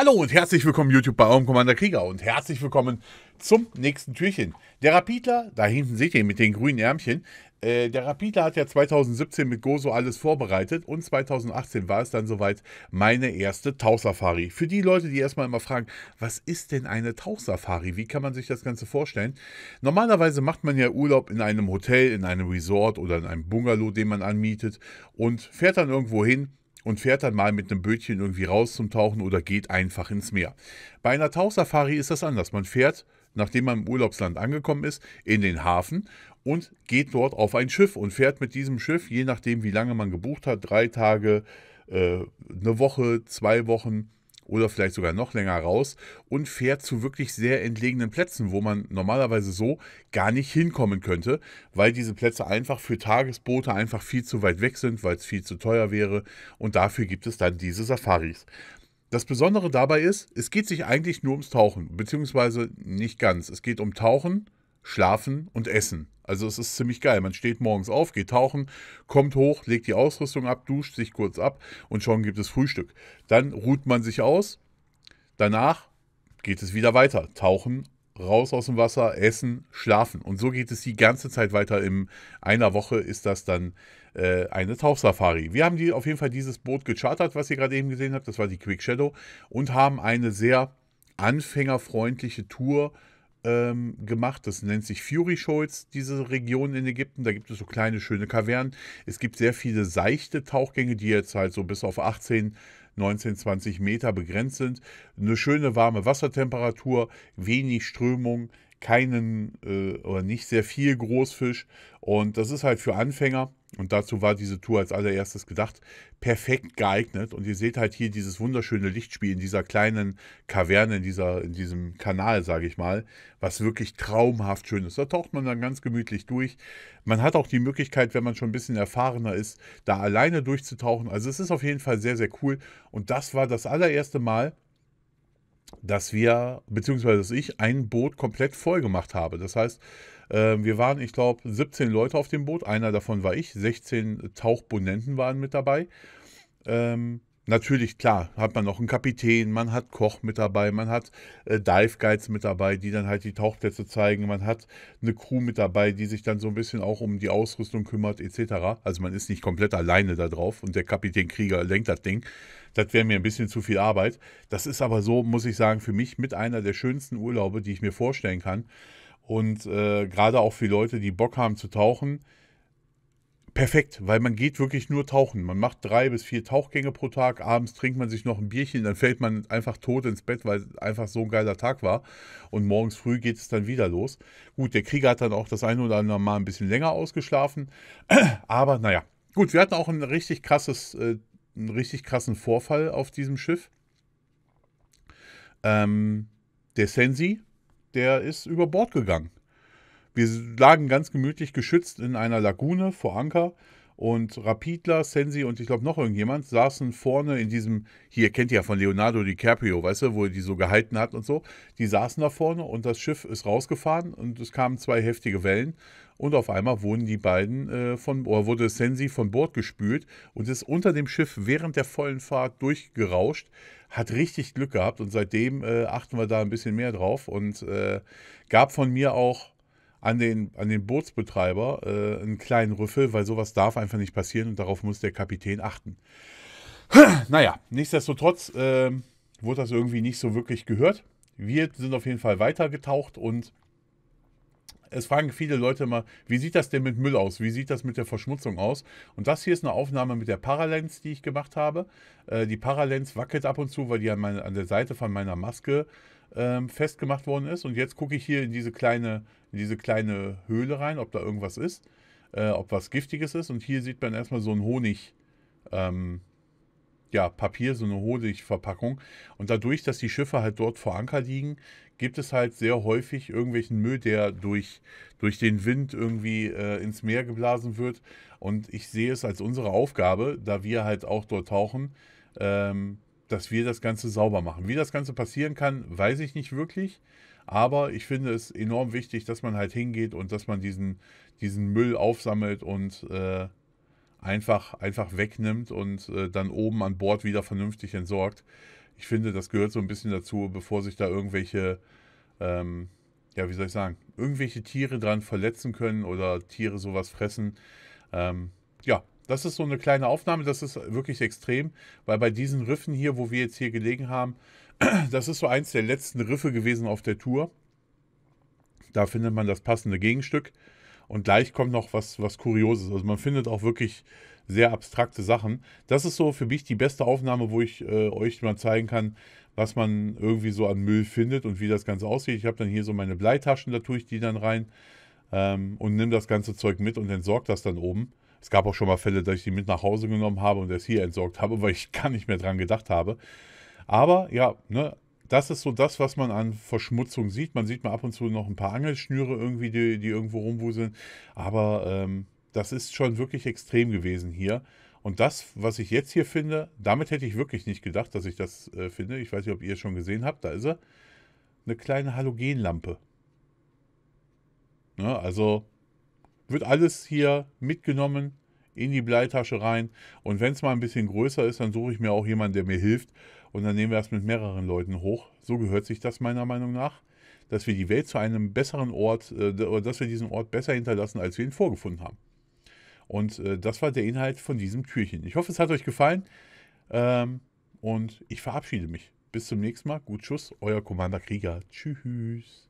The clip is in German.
Hallo und herzlich willkommen YouTube bei eurem Commander Krieger und herzlich willkommen zum nächsten Türchen. Der Rapidler, da hinten seht ihr ihn mit den grünen Ärmchen, äh, der Rapidler hat ja 2017 mit Gozo alles vorbereitet und 2018 war es dann soweit meine erste Tauchsafari. Für die Leute, die erstmal immer fragen, was ist denn eine Tauchsafari? Wie kann man sich das Ganze vorstellen? Normalerweise macht man ja Urlaub in einem Hotel, in einem Resort oder in einem Bungalow, den man anmietet und fährt dann irgendwo hin, und fährt dann mal mit einem Bötchen irgendwie raus zum Tauchen oder geht einfach ins Meer. Bei einer Tauchsafari ist das anders. Man fährt, nachdem man im Urlaubsland angekommen ist, in den Hafen und geht dort auf ein Schiff und fährt mit diesem Schiff, je nachdem wie lange man gebucht hat, drei Tage, äh, eine Woche, zwei Wochen, oder vielleicht sogar noch länger raus und fährt zu wirklich sehr entlegenen Plätzen, wo man normalerweise so gar nicht hinkommen könnte, weil diese Plätze einfach für Tagesboote einfach viel zu weit weg sind, weil es viel zu teuer wäre und dafür gibt es dann diese Safaris. Das Besondere dabei ist, es geht sich eigentlich nur ums Tauchen, beziehungsweise nicht ganz. Es geht um Tauchen, Schlafen und Essen. Also es ist ziemlich geil. Man steht morgens auf, geht tauchen, kommt hoch, legt die Ausrüstung ab, duscht sich kurz ab und schon gibt es Frühstück. Dann ruht man sich aus. Danach geht es wieder weiter. Tauchen, raus aus dem Wasser, essen, schlafen. Und so geht es die ganze Zeit weiter. In einer Woche ist das dann äh, eine Tauchsafari. Wir haben die, auf jeden Fall dieses Boot gechartert, was ihr gerade eben gesehen habt. Das war die Quick Shadow. Und haben eine sehr anfängerfreundliche Tour äh, ähm, gemacht. Das nennt sich Fury Shoals, diese Region in Ägypten. Da gibt es so kleine, schöne Kavernen. Es gibt sehr viele seichte Tauchgänge, die jetzt halt so bis auf 18 19, 20 Meter begrenzt sind. Eine schöne warme Wassertemperatur, wenig Strömung, keinen äh, oder nicht sehr viel Großfisch. Und das ist halt für Anfänger und dazu war diese Tour als allererstes gedacht, perfekt geeignet. Und ihr seht halt hier dieses wunderschöne Lichtspiel in dieser kleinen Kaverne, in, dieser, in diesem Kanal, sage ich mal, was wirklich traumhaft schön ist. Da taucht man dann ganz gemütlich durch. Man hat auch die Möglichkeit, wenn man schon ein bisschen erfahrener ist, da alleine durchzutauchen. Also es ist auf jeden Fall sehr, sehr cool. Und das war das allererste Mal, dass wir, beziehungsweise dass ich, ein Boot komplett voll gemacht habe. Das heißt, ähm, wir waren, ich glaube, 17 Leute auf dem Boot. Einer davon war ich. 16 Tauchbonenten waren mit dabei. Ähm, Natürlich, klar, hat man noch einen Kapitän, man hat Koch mit dabei, man hat äh, Dive Guides mit dabei, die dann halt die Tauchplätze zeigen, man hat eine Crew mit dabei, die sich dann so ein bisschen auch um die Ausrüstung kümmert, etc. Also man ist nicht komplett alleine da drauf und der Kapitän Krieger lenkt das Ding. Das wäre mir ein bisschen zu viel Arbeit. Das ist aber so, muss ich sagen, für mich mit einer der schönsten Urlaube, die ich mir vorstellen kann. Und äh, gerade auch für Leute, die Bock haben zu tauchen, perfekt, weil man geht wirklich nur tauchen. Man macht drei bis vier Tauchgänge pro Tag, abends trinkt man sich noch ein Bierchen, dann fällt man einfach tot ins Bett, weil es einfach so ein geiler Tag war. Und morgens früh geht es dann wieder los. Gut, der Krieger hat dann auch das eine oder andere Mal ein bisschen länger ausgeschlafen. Aber naja, gut, wir hatten auch ein richtig krasses, äh, einen richtig krassen Vorfall auf diesem Schiff. Ähm, der Sensi, der ist über Bord gegangen. Wir lagen ganz gemütlich geschützt in einer Lagune vor Anker und Rapidler, Sensi und ich glaube noch irgendjemand saßen vorne in diesem, hier kennt ihr ja von Leonardo DiCaprio, weißt du, wo er die so gehalten hat und so. Die saßen da vorne und das Schiff ist rausgefahren und es kamen zwei heftige Wellen und auf einmal wurden die beiden äh, von, oder wurde Sensi von Bord gespült und ist unter dem Schiff während der vollen Fahrt durchgerauscht. Hat richtig Glück gehabt und seitdem äh, achten wir da ein bisschen mehr drauf und äh, gab von mir auch an den, an den Bootsbetreiber äh, einen kleinen Rüffel, weil sowas darf einfach nicht passieren und darauf muss der Kapitän achten. naja, nichtsdestotrotz äh, wurde das irgendwie nicht so wirklich gehört. Wir sind auf jeden Fall weitergetaucht und es fragen viele Leute mal, wie sieht das denn mit Müll aus? Wie sieht das mit der Verschmutzung aus? Und das hier ist eine Aufnahme mit der Paralens, die ich gemacht habe. Äh, die Paralens wackelt ab und zu, weil die an, meine, an der Seite von meiner Maske äh, festgemacht worden ist. Und jetzt gucke ich hier in diese, kleine, in diese kleine Höhle rein, ob da irgendwas ist, äh, ob was Giftiges ist. Und hier sieht man erstmal so einen Honig. Ähm, ja, Papier, so eine Honigverpackung. Und dadurch, dass die Schiffe halt dort vor Anker liegen, gibt es halt sehr häufig irgendwelchen Müll, der durch, durch den Wind irgendwie äh, ins Meer geblasen wird. Und ich sehe es als unsere Aufgabe, da wir halt auch dort tauchen, ähm, dass wir das Ganze sauber machen. Wie das Ganze passieren kann, weiß ich nicht wirklich. Aber ich finde es enorm wichtig, dass man halt hingeht und dass man diesen, diesen Müll aufsammelt und äh, einfach, einfach wegnimmt und äh, dann oben an Bord wieder vernünftig entsorgt. Ich finde, das gehört so ein bisschen dazu, bevor sich da irgendwelche, ähm, ja, wie soll ich sagen, irgendwelche Tiere dran verletzen können oder Tiere sowas fressen. Ähm, ja, das ist so eine kleine Aufnahme, das ist wirklich extrem, weil bei diesen Riffen hier, wo wir jetzt hier gelegen haben, das ist so eins der letzten Riffe gewesen auf der Tour. Da findet man das passende Gegenstück. Und gleich kommt noch was, was Kurioses. Also man findet auch wirklich sehr abstrakte Sachen. Das ist so für mich die beste Aufnahme, wo ich äh, euch mal zeigen kann, was man irgendwie so an Müll findet und wie das Ganze aussieht. Ich habe dann hier so meine Bleitaschen, da tue ich die dann rein ähm, und nehme das ganze Zeug mit und entsorge das dann oben. Es gab auch schon mal Fälle, dass ich die mit nach Hause genommen habe und das hier entsorgt habe, weil ich gar nicht mehr dran gedacht habe. Aber ja, ne, das ist so das, was man an Verschmutzung sieht. Man sieht mal ab und zu noch ein paar Angelschnüre irgendwie, die, die irgendwo rumwuseln. Aber ähm, das ist schon wirklich extrem gewesen hier. Und das, was ich jetzt hier finde, damit hätte ich wirklich nicht gedacht, dass ich das äh, finde. Ich weiß nicht, ob ihr es schon gesehen habt. Da ist er. Eine kleine Halogenlampe. Ne, also wird alles hier mitgenommen in die Bleitasche rein. Und wenn es mal ein bisschen größer ist, dann suche ich mir auch jemanden, der mir hilft. Und dann nehmen wir es mit mehreren Leuten hoch. So gehört sich das meiner Meinung nach, dass wir die Welt zu einem besseren Ort, äh, dass wir diesen Ort besser hinterlassen, als wir ihn vorgefunden haben. Und äh, das war der Inhalt von diesem Türchen. Ich hoffe, es hat euch gefallen. Ähm, und ich verabschiede mich. Bis zum nächsten Mal. Gut Schuss, euer Commander Krieger. Tschüss.